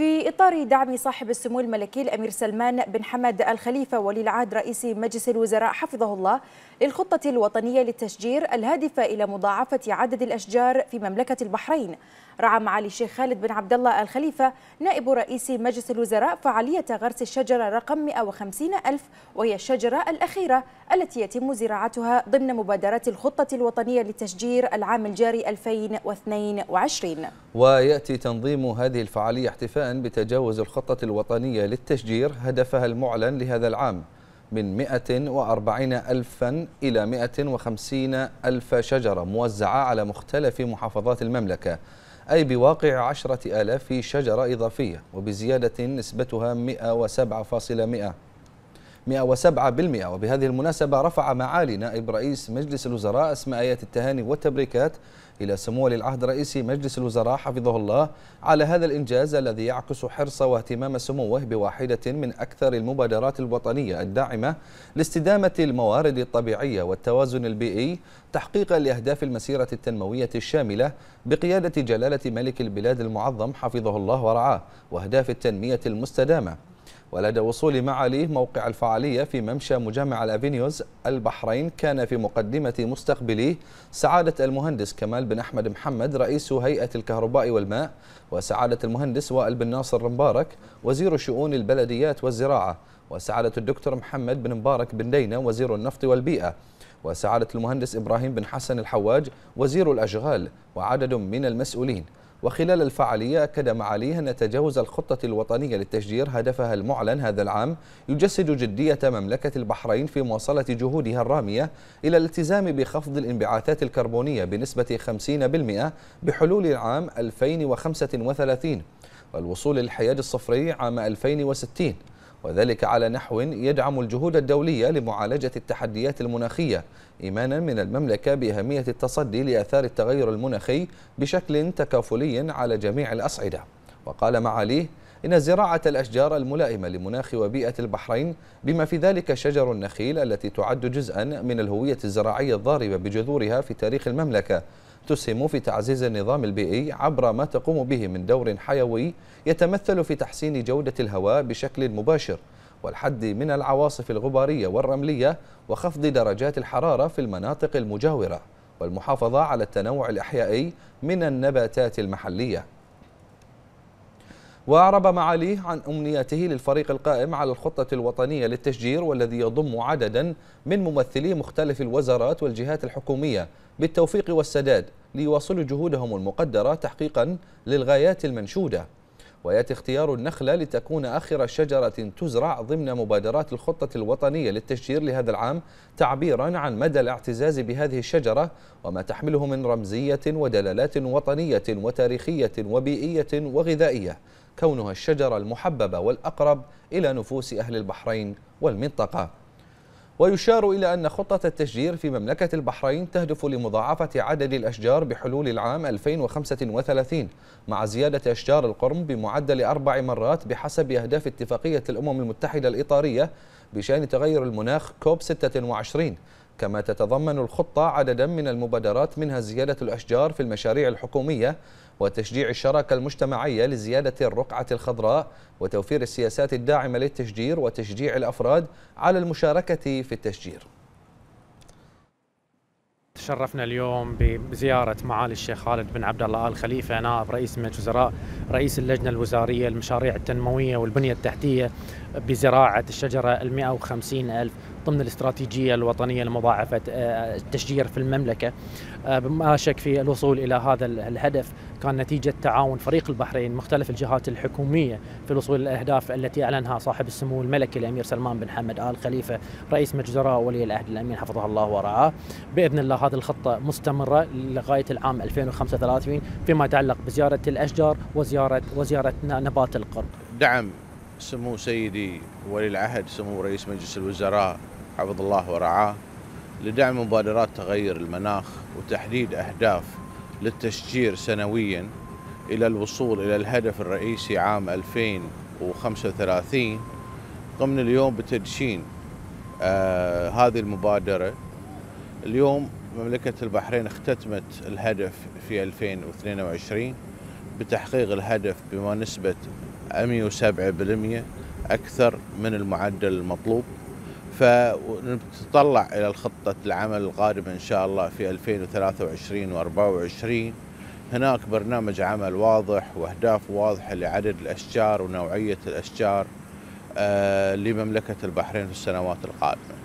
في إطار دعم صاحب السمو الملكي الأمير سلمان بن حمد الخليفة ولي العهد رئيس مجلس الوزراء حفظه الله للخطة الوطنية للتشجير الهادفة إلى مضاعفة عدد الأشجار في مملكة البحرين رعى معالي الشيخ خالد بن عبد الله الخليفة نائب رئيس مجلس الوزراء فعالية غرس الشجرة رقم 150 ألف وهي الشجرة الأخيرة التي يتم زراعتها ضمن مبادرات الخطة الوطنية لتشجير العام الجاري 2022 ويأتي تنظيم هذه الفعالية احتفاء بتجاوز الخطة الوطنية للتشجير هدفها المعلن لهذا العام من 140 ألفا إلى 150 ألف شجرة موزعة على مختلف محافظات المملكة أي بواقع عشرة آلاف شجرة إضافية وبزيادة نسبتها 107.100 107% وبهذه المناسبة رفع معالي نائب رئيس مجلس الوزراء اسم آيات التهاني والتبريكات إلى سمو ولي العهد رئيس مجلس الوزراء حفظه الله على هذا الإنجاز الذي يعكس حرص واهتمام سموه بواحدة من أكثر المبادرات الوطنية الداعمة لاستدامة الموارد الطبيعية والتوازن البيئي تحقيقا لأهداف المسيرة التنموية الشاملة بقيادة جلالة ملك البلاد المعظم حفظه الله ورعاه وأهداف التنمية المستدامة ولدى وصول معاليه موقع الفعالية في ممشى مجمع الأفينيوز البحرين كان في مقدمة مستقبليه سعادة المهندس كمال بن أحمد محمد رئيس هيئة الكهرباء والماء وسعادة المهندس وائل بن ناصر مبارك وزير شؤون البلديات والزراعة وسعادة الدكتور محمد بن مبارك بن دينة وزير النفط والبيئة وسعادة المهندس إبراهيم بن حسن الحواج وزير الأشغال وعدد من المسؤولين وخلال الفعالية أكد معاليه أن تجاوز الخطة الوطنية للتشجير هدفها المعلن هذا العام يجسد جدية مملكة البحرين في مواصلة جهودها الرامية إلى الالتزام بخفض الانبعاثات الكربونية بنسبة 50% بحلول العام 2035 والوصول للحياد الصفري عام 2060 وذلك على نحو يدعم الجهود الدولية لمعالجة التحديات المناخية إيمانا من المملكة بأهمية التصدي لأثار التغير المناخي بشكل تكافلي على جميع الأصعدة وقال معاليه إن زراعة الأشجار الملائمة لمناخ وبيئة البحرين بما في ذلك شجر النخيل التي تعد جزءا من الهوية الزراعية الضاربة بجذورها في تاريخ المملكة تسهم في تعزيز النظام البيئي عبر ما تقوم به من دور حيوي يتمثل في تحسين جودة الهواء بشكل مباشر والحد من العواصف الغبارية والرملية وخفض درجات الحرارة في المناطق المجاورة والمحافظة على التنوع الأحيائي من النباتات المحلية وأعرب معاليه عن أمنيته للفريق القائم على الخطة الوطنية للتشجير والذي يضم عددا من ممثلي مختلف الوزارات والجهات الحكومية بالتوفيق والسداد ليواصلوا جهودهم المقدرة تحقيقا للغايات المنشودة ويأتي اختيار النخلة لتكون آخر شجرة تزرع ضمن مبادرات الخطة الوطنية للتشجير لهذا العام تعبيرا عن مدى الاعتزاز بهذه الشجرة وما تحمله من رمزية ودلالات وطنية وتاريخية وبيئية وغذائية كونها الشجرة المحببة والأقرب إلى نفوس أهل البحرين والمنطقة ويشار إلى أن خطة التشجير في مملكة البحرين تهدف لمضاعفة عدد الأشجار بحلول العام 2035 مع زيادة أشجار القرم بمعدل أربع مرات بحسب أهداف اتفاقية الأمم المتحدة الإطارية بشأن تغير المناخ كوب 26 كما تتضمن الخطة عددا من المبادرات منها زيادة الأشجار في المشاريع الحكومية وتشجيع الشراكة المجتمعية لزيادة الرقعة الخضراء وتوفير السياسات الداعمة للتشجير وتشجيع الأفراد على المشاركة في التشجير تشرفنا اليوم بزيارة معالي الشيخ خالد بن عبد الله آل خليفة نائب رئيس مجلس الوزراء رئيس اللجنة الوزارية للمشاريع التنموية والبنية التحتية بزراعة الشجرة ال وخمسين ألف ضمن الاستراتيجية الوطنية لمضاعفة آه، التشجير في المملكة آه، ما شك في الوصول إلى هذا الهدف كان نتيجة تعاون فريق البحرين مختلف الجهات الحكومية في الوصول للأهداف التي أعلنها صاحب السمو الملكي الأمير سلمان بن حمد آل خليفة رئيس مجزرة ولي العهد الأمين حفظه الله ورعاه بإذن الله هذه الخطة مستمرة لغاية العام 2035 فيما يتعلق بزيارة الأشجار وزيارة, وزيارة نبات القرب دعم سمو سيدي ولي العهد سمو رئيس مجلس الوزراء حفظ الله ورعاه لدعم مبادرات تغير المناخ وتحديد أهداف للتشجير سنويا إلى الوصول إلى الهدف الرئيسي عام 2035 قمنا اليوم بتدشين آه هذه المبادرة اليوم مملكة البحرين اختتمت الهدف في 2022 بتحقيق الهدف بما نسبة 107% أكثر من المعدل المطلوب فنتطلع إلى الخطة العمل القادمة إن شاء الله في 2023 و24 هناك برنامج عمل واضح وأهداف واضحة لعدد الأشجار ونوعية الأشجار آه، لمملكة البحرين في السنوات القادمة